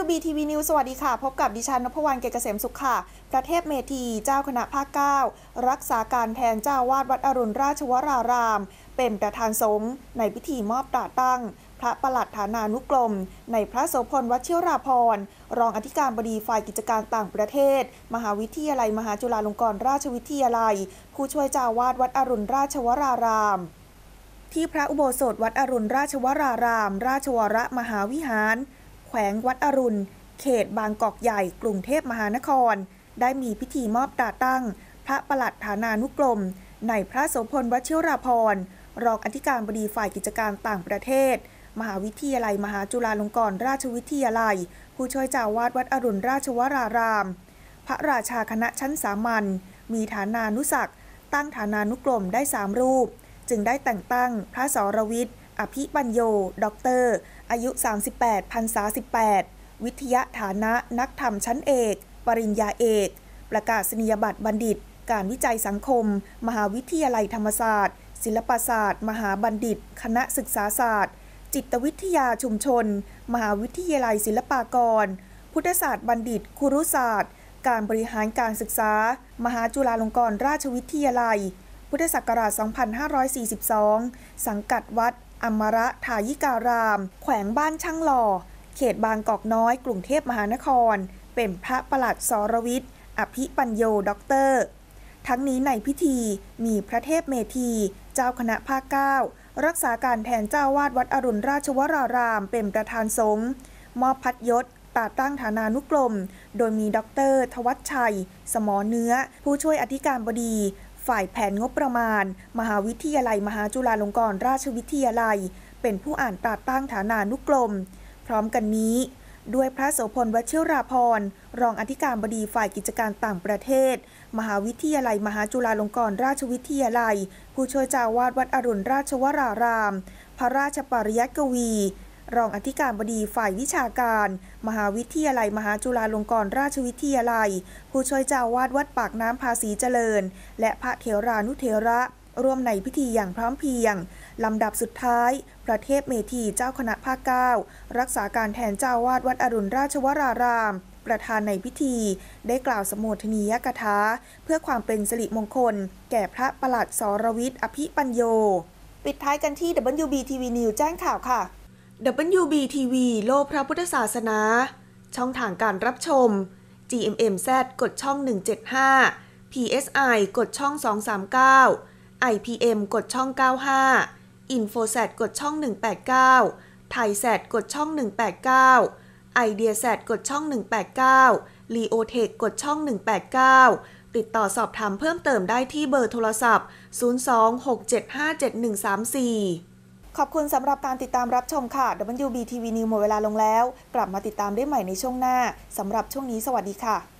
WBTV News สวัสดีค่ะ พบกับดิฉันนพวรรณเกษมสุขค่ะ ประเทศเมธีเจ้าคณะภาคเก้ารักษาการแทนเจ้าวาดวัดอรุณราชวราราม เป็นประธานสงฆ์ในพิธีมอบตราตั้ง พระประหลัดฐานานุกรม ในพระโสพลวัชิราพร รองอธิการบดีฝ่ายกิจการต่างประเทศ มหาวิทยาลัย มหาจุฬาลงกรณราชวิทยาลัย ผู้ช่วยเจ้าวาดวัดอรุณราชวราราม ที่พระอุโบสถวัดอรุณราชวราราม ราชวรมหาวิหารแขวงวัดอรุณ เขตบางกอกใหญ่ กรุงเทพมหานคร ได้มีพิธีมอบตาตั้งพระประหลัดฐานานุกรม ในพระโสพลวชิราภรรองอธิการบดีฝ่ายกิจการต่างประเทศ มหาวิทยาลัยมหาจุฬาลงกรณราชวิทยาลัย ผู้ช่วยเจ้าวาดวัดอรุณราชวราราม พระราชาคณะชั้นสามัญ มีฐานานุศักตั้งฐานานุกรมได้สามรูป จึงได้แต่งตั้งพระสรวิทย์อภิปัญโยด็อกเตอร์ อายุ 38พัรษา18วิทยาฐานะนักธรรมชั้นเอก ปริญญาเอก ประกาศนียบัตรบัณฑิต การวิจัยสังคม มหาวิทยาลัยธรรมศาสตร์ ศิลปศาสตร์ มหาบัณฑิต คณะศึกษาศาสตร์ จิตวิทยาชุมชน มหาวิทยาลัยศิลปากร พุทธศาสตร์บัณฑิต คุรุศาสตร์ การบริหารการศึกษา มหาจุฬาลงกรณราชวิทยาลัย พุทธศักราช 2542 สังกัดวัดอมระทายิการาม แขวงบ้านช่างหล่อ เขตบางกอกน้อยกรุงเทพมหานคร เป็นพระประหลัดสรวิทย์อภิปัญโยด็อกเตอร์ ทั้งนี้ในพิธีมีพระเทพเมธี เจ้าคณะภาคเก้า รักษาการแทนเจ้าวาดวัดอรุณราชวรารามเป็นประธานสงฆ์มอบพัดยศตาตั้งฐานานุกรมโดยมีดรทวัชชัย สมอเนื้อผู้ช่วยอธิการบดีฝ่ายแผนงบประมาณ มหาวิทยาลัย มหาจุฬาลงกรณราชวิทยาลัย เป็นผู้อ่านตราตั้งฐานานุกรม พร้อมกันนี้ ด้วยพระโสพลวชิราพรรองอธิการบดีฝ่ายกิจการต่างประเทศ มหาวิทยาลัย มหาจุฬาลงกรณราชวิทยาลัย ผู้ช่วยเจ้าวาดวัดอรุณราชวราราม พระราชปริยัติกวีรองอธิการบดีฝ่ายวิชาการ มหาวิทยาลัยมหาจุฬาลงกรณราชวิทยาลัยผู้ช่วยเจ้าวาดวัดปากน้ำภาษีเจริญ และพระเถรานุเถระ ร่วมในพิธีอย่างพร้อมเพียงลำดับสุดท้ายพระเทพเมธีเจ้าคณะภาคเก้ารักษาการแทนเจ้าวาดวัดอรุณราชวราราม ประธานในพิธี ได้กล่าวสมโภชนียกถาเพื่อความเป็นสิริมงคลแก่พระประหลัดสรวิทย์อภิปัญโยปิดท้ายกันที่ WBTV News แจ้งข่าวค่ะ WBTV โลกพระพุทธศาสนา ช่องทางการรับชม GMMZ กดช่อง 175 PSI กดช่อง 239 IPM กดช่อง 95 i n f o z กดช่อง 189 t h a i z กดช่อง 189 i d e a s กดช่อง 189 LeoTech กดช่อง 189 ติดต่อสอบถามเพิ่มเติมได้ที่เบอร์โทรศัพท์ 026757134ขอบคุณสำหรับการติดตามรับชมค่ะ WBTV News หมดเวลาลงแล้ว กลับมาติดตามได้ใหม่ในช่วงหน้าสำหรับช่วงนี้สวัสดีค่ะ